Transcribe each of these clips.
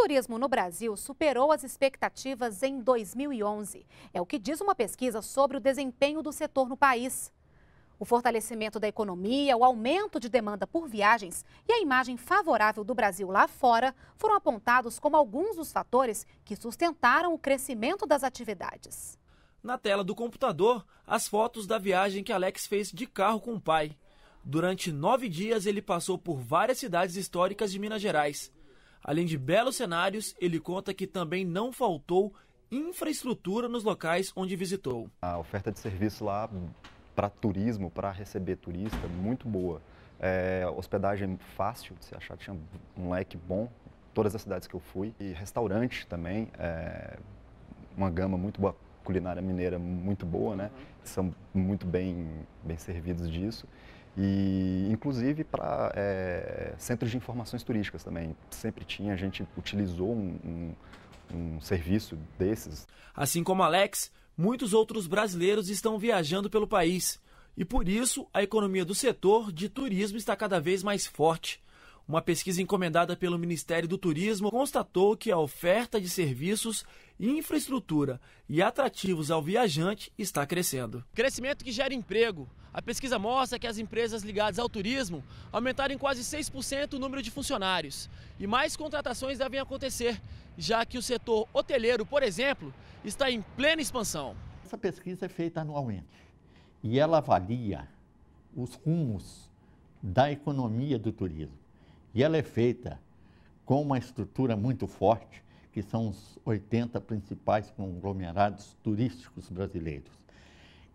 turismo no Brasil superou as expectativas em 2011. É o que diz uma pesquisa sobre o desempenho do setor no país. O fortalecimento da economia, o aumento de demanda por viagens e a imagem favorável do Brasil lá fora foram apontados como alguns dos fatores que sustentaram o crescimento das atividades. Na tela do computador, as fotos da viagem que Alex fez de carro com o pai. Durante nove dias, ele passou por várias cidades históricas de Minas Gerais. Além de belos cenários, ele conta que também não faltou infraestrutura nos locais onde visitou. A oferta de serviço lá para turismo, para receber turista, muito boa. É, hospedagem fácil, de se achar, tinha um leque bom, todas as cidades que eu fui. E restaurante também, é, uma gama muito boa, culinária mineira muito boa, né? Uhum. São muito bem, bem servidos disso e inclusive para é, centros de informações turísticas também. Sempre tinha, a gente utilizou um, um, um serviço desses. Assim como Alex, muitos outros brasileiros estão viajando pelo país. E por isso, a economia do setor de turismo está cada vez mais forte. Uma pesquisa encomendada pelo Ministério do Turismo constatou que a oferta de serviços, infraestrutura e atrativos ao viajante está crescendo. Crescimento que gera emprego. A pesquisa mostra que as empresas ligadas ao turismo aumentaram em quase 6% o número de funcionários. E mais contratações devem acontecer, já que o setor hoteleiro, por exemplo, está em plena expansão. Essa pesquisa é feita anualmente e ela avalia os rumos da economia do turismo. E ela é feita com uma estrutura muito forte, que são os 80 principais conglomerados turísticos brasileiros,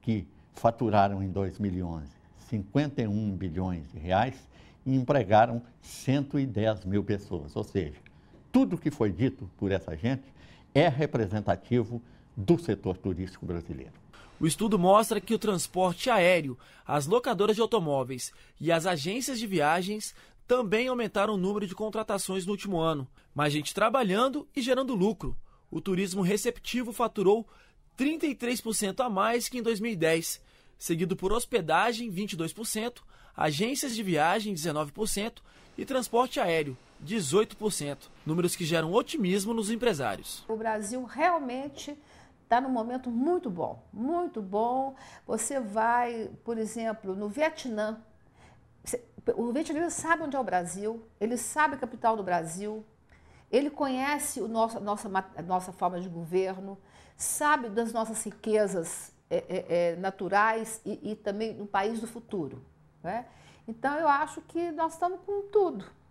que faturaram em 2011 51 bilhões de reais e empregaram 110 mil pessoas. Ou seja, tudo que foi dito por essa gente é representativo do setor turístico brasileiro. O estudo mostra que o transporte aéreo, as locadoras de automóveis e as agências de viagens também aumentaram o número de contratações no último ano. Mais gente trabalhando e gerando lucro. O turismo receptivo faturou 33% a mais que em 2010, seguido por hospedagem, 22%, agências de viagem, 19% e transporte aéreo, 18%. Números que geram otimismo nos empresários. O Brasil realmente está num momento muito bom, muito bom. Você vai, por exemplo, no Vietnã, o vietnamita sabe onde é o Brasil, ele sabe a capital do Brasil, ele conhece o nosso, nossa, nossa forma de governo, sabe das nossas riquezas é, é, é naturais e, e também no país do futuro. Né? Então, eu acho que nós estamos com tudo.